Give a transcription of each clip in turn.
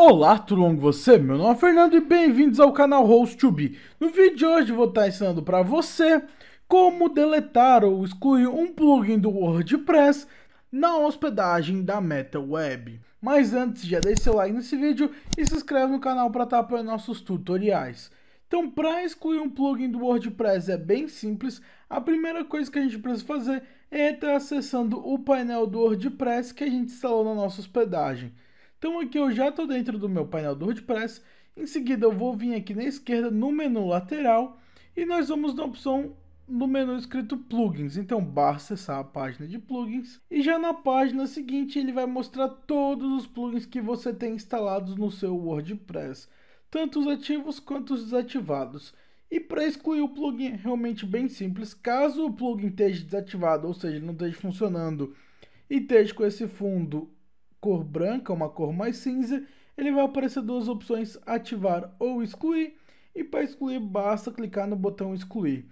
Olá, tudo bom com você? Meu nome é Fernando e bem-vindos ao canal Host2B. No vídeo de hoje vou estar ensinando para você como deletar ou excluir um plugin do WordPress na hospedagem da MetaWeb. Mas antes, já deixe seu like nesse vídeo e se inscreve no canal para estar apoiando nossos tutoriais. Então, para excluir um plugin do WordPress é bem simples. A primeira coisa que a gente precisa fazer é estar acessando o painel do WordPress que a gente instalou na nossa hospedagem. Então aqui eu já estou dentro do meu painel do WordPress. Em seguida eu vou vir aqui na esquerda no menu lateral e nós vamos na opção no menu escrito plugins. Então basta acessar a página de plugins e já na página seguinte ele vai mostrar todos os plugins que você tem instalados no seu WordPress, tanto os ativos quanto os desativados. E para excluir o plugin é realmente bem simples. Caso o plugin esteja desativado, ou seja, não esteja funcionando e esteja com esse fundo cor branca, uma cor mais cinza, ele vai aparecer duas opções ativar ou excluir, e para excluir basta clicar no botão excluir.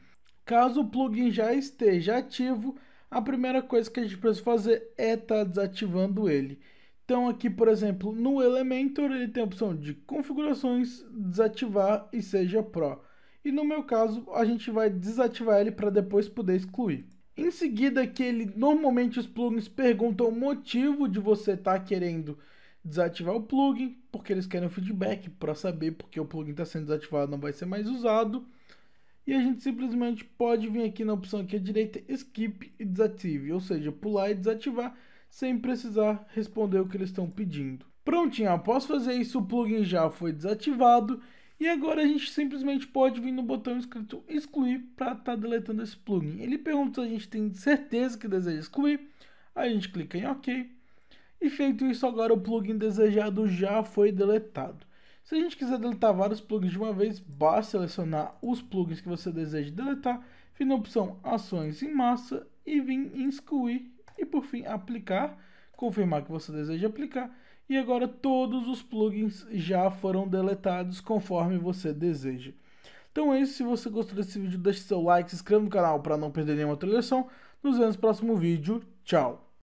Caso o plugin já esteja ativo, a primeira coisa que a gente precisa fazer é estar tá desativando ele. Então aqui, por exemplo, no Elementor ele tem a opção de configurações, desativar e seja Pro. E no meu caso, a gente vai desativar ele para depois poder excluir. Em seguida que ele normalmente os plugins perguntam o motivo de você estar tá querendo desativar o plugin, porque eles querem o feedback para saber porque o plugin está sendo desativado, não vai ser mais usado. E a gente simplesmente pode vir aqui na opção aqui à direita, skip e desative, ou seja, pular e desativar sem precisar responder o que eles estão pedindo. Prontinho, após fazer isso, o plugin já foi desativado e agora a gente simplesmente pode vir no botão escrito excluir para estar tá deletando esse plugin. Ele pergunta se a gente tem certeza que deseja excluir. a gente clica em OK. E feito isso, agora o plugin desejado já foi deletado. Se a gente quiser deletar vários plugins de uma vez, basta selecionar os plugins que você deseja deletar, vir na opção Ações em Massa e vir em Excluir e por fim Aplicar confirmar que você deseja aplicar e agora todos os plugins já foram deletados conforme você deseja. Então é isso, se você gostou desse vídeo, deixe seu like, se inscreva no canal para não perder nenhuma atualização. Nos vemos no próximo vídeo, tchau!